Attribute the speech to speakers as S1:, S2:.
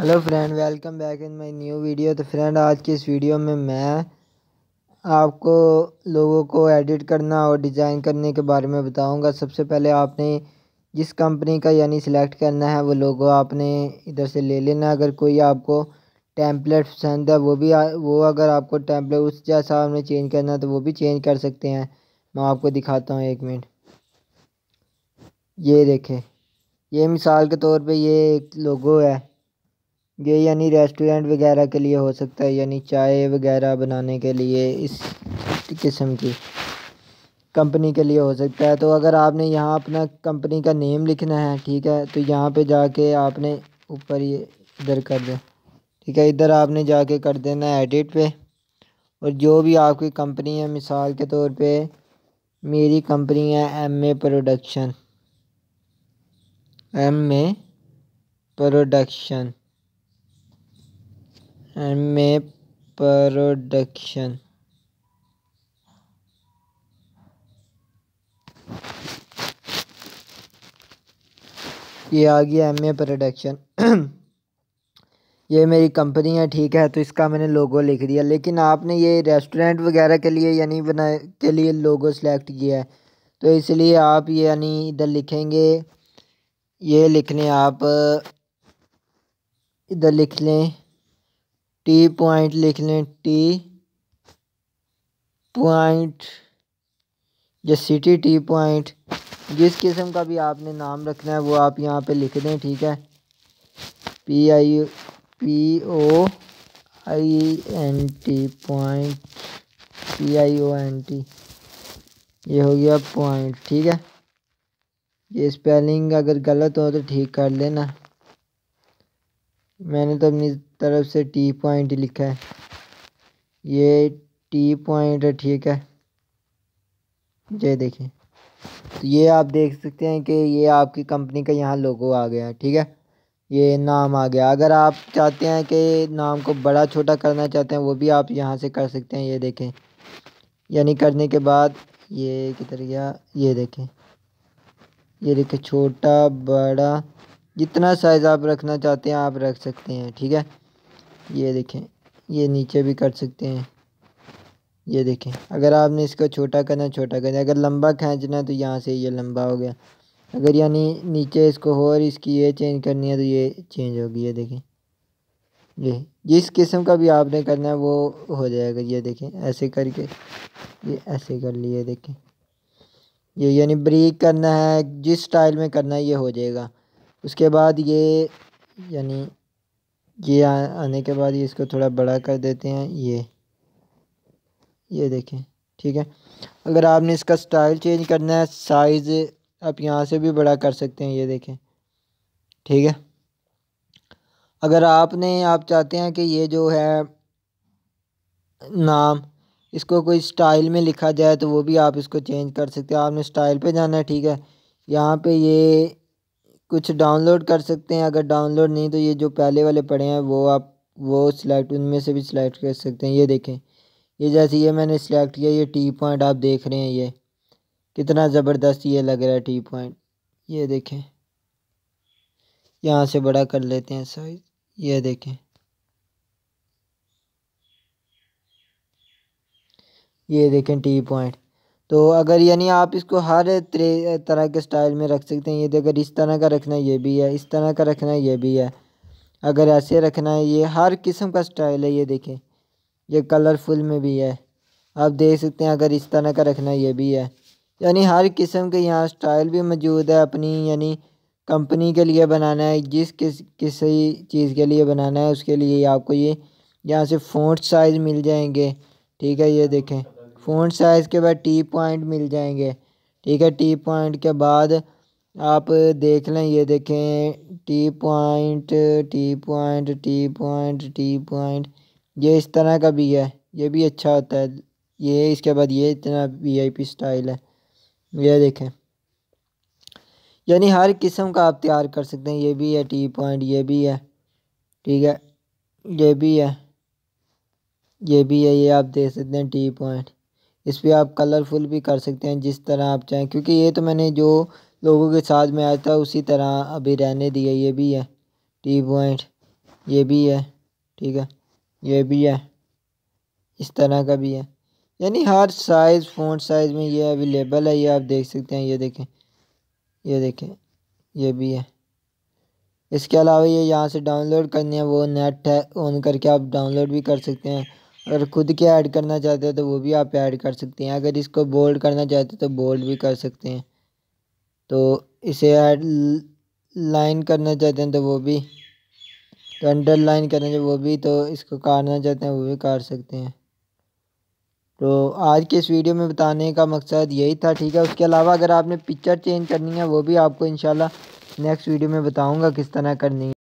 S1: hello friend welcome back in my new video तो friend आज की इस वीडियो में मैं आपको लोगों को एडिट करना और डिज़ाइन करने के बारे में बताऊंगा सबसे पहले आपने जिस कंपनी का यानी सिलेक्ट करना है वो लोगो आपने इधर से ले लेना अगर कोई आपको टैंपलेट पसंद है वो भी आ, वो अगर आपको टैंपलेट उस जैसा हमने चेंज करना है तो वो भी चेंज कर सकते हैं मैं आपको दिखाता हूँ एक मिनट ये देखें ये मिसाल के तौर पे ये एक लोगो है ये यानी रेस्टोरेंट वगैरह के लिए हो सकता है यानी चाय वगैरह बनाने के लिए इस किस्म की कंपनी के लिए हो सकता है तो अगर आपने यहाँ अपना कंपनी का नेम लिखना है ठीक है तो यहाँ पे जाके आपने ऊपर ये इधर कर दें ठीक है इधर आपने जाके कर देना है एडिट पे और जो भी आपकी कंपनी है मिसाल के तौर पे मेरी कंपनी है M A production M A production मे प्रोडक्शन ये आ गया एम ए प्रोडक्शन ये मेरी कंपनी है ठीक है तो इसका मैंने लोगो लिख दिया लेकिन आपने ये रेस्टोरेंट वगैरह के लिए यानी बना के लिए लोगो सेलेक्ट किया है तो इसलिए आप ये यानी इधर लिखेंगे ये लिख लें आप इधर लिख लें टी पॉइंट लिख लें टी पॉइंट या सिटी टी पॉइंट जिस किस्म का भी आपने नाम रखना है वो आप यहाँ पे लिख दें ठीक है P I P O I N T point P I O N T ये हो गया पॉइंट ठीक है ये स्पेलिंग अगर गलत हो तो ठीक कर लेना मैंने तो अपनी तरफ से टी पॉइंट लिखा है ये टी पॉइंट है ठीक है ये देखिए तो ये आप देख सकते हैं कि ये आपकी कंपनी का यहाँ लोगो आ गया है ठीक है ये नाम आ गया अगर आप चाहते हैं कि नाम को बड़ा छोटा करना चाहते हैं वो भी आप यहाँ से कर सकते हैं ये देखें यानी करने के बाद ये किधर गया ये देखें ये देखें छोटा बड़ा जितना साइज़ आप रखना चाहते हैं आप रख सकते हैं ठीक है ये देखें ये नीचे भी कर सकते हैं ये देखें अगर आपने इसको छोटा करना छोटा करना अगर लंबा खींचना तो यहाँ से ये लंबा हो गया अगर यानी नीचे इसको और इसकी ये चेंज करनी है तो ये चेंज होगी ये देखें ये जिस किस्म का भी आपने करना है वो हो जाएगा ये देखें ऐसे करके ये ऐसे कर लिए देखें ये यानी ब्रीक करना है जिस स्टाइल में करना है ये हो जाएगा उसके बाद ये यानी ये आने के बाद ये इसको थोड़ा बड़ा कर देते हैं ये ये देखें ठीक है अगर आपने इसका स्टाइल चेंज करना है साइज़ आप यहाँ से भी बड़ा कर सकते हैं ये देखें ठीक है अगर आपने आप चाहते हैं कि ये जो है नाम इसको कोई स्टाइल में लिखा जाए तो वो भी आप इसको चेंज कर सकते हैं आपने स्टाइल पे जाना है ठीक है यहाँ पे ये कुछ डाउनलोड कर सकते हैं अगर डाउनलोड नहीं तो ये जो पहले वाले पड़े हैं वो आप वो सिलेक्ट उनमें से भी सिलेक्ट कर सकते हैं ये देखें ये जैसे ये मैंने सिलेक्ट किया ये टी पॉइंट आप देख रहे हैं ये कितना ज़बरदस्त ये लग रहा है टी पॉइंट ये देखें यहाँ से बड़ा कर लेते हैं साइज ये देखें ये देखें टी पॉइंट तो अगर यानी आप इसको हर तरह के स्टाइल में रख सकते हैं ये देखकर इस तरह का रखना ये भी है इस तरह का रखना ये भी है अगर ऐसे रखना है ये हर किस्म का स्टाइल है ये देखें ये कलरफुल में भी है आप देख सकते हैं अगर इस तरह का रखना ये भी है यानी हर किस्म के यहाँ स्टाइल भी मौजूद है अपनी यानी कंपनी के लिए बनाना है जिस किस किसी चीज़ के लिए बनाना है उसके लिए आपको ये यहाँ से फ़ोन साइज़ मिल जाएंगे ठीक है ये देखें फ़ोन साइज़ के बाद टी पॉइंट मिल जाएंगे ठीक है टी पॉइंट के बाद आप देख लें ये देखें T point T point T point T point ये इस तरह का भी है ये भी अच्छा होता है ये इसके बाद ये इतना वी आई पी स्टाइल है ये देखें यानी हर किस्म का आप तैयार कर सकते हैं ये भी है टी पॉइंट ये भी है ठीक है ये भी है ये भी है ये आप देख सकते हैं टी पॉइंट इस पर आप कलरफुल भी कर सकते हैं जिस तरह आप चाहें क्योंकि ये तो मैंने जो लोगों के साथ में आया था उसी तरह अभी रहने दिया ये भी है टी पॉइंट ये भी है ठीक है ये भी है इस तरह का भी है यानी हर साइज़ फोन साइज़ में ये अवेलेबल है ये आप देख सकते हैं ये देखें ये देखें ये भी है इसके अलावा ये यहाँ से डाउनलोड करने है वो नेट है ऑन करके आप डाउनलोड भी कर सकते हैं अगर खुद के ऐड करना चाहते हो तो वो भी आप ऐड कर सकते हैं अगर इसको बोल्ड करना चाहते हो तो बोल्ड भी कर सकते हैं तो इसे ऐड लाइन करना चाहते हैं तो वो भी तो अंडर लाइन करना चाहते वो भी तो इसको काटना चाहते हैं वो भी काट सकते हैं तो आज के इस वीडियो में बताने का मकसद यही था ठीक है उसके अलावा अगर आपने पिक्चर चेंज करनी है वो भी आपको इंशाल्लाह नेक्स्ट वीडियो में बताऊंगा किस तरह करनी है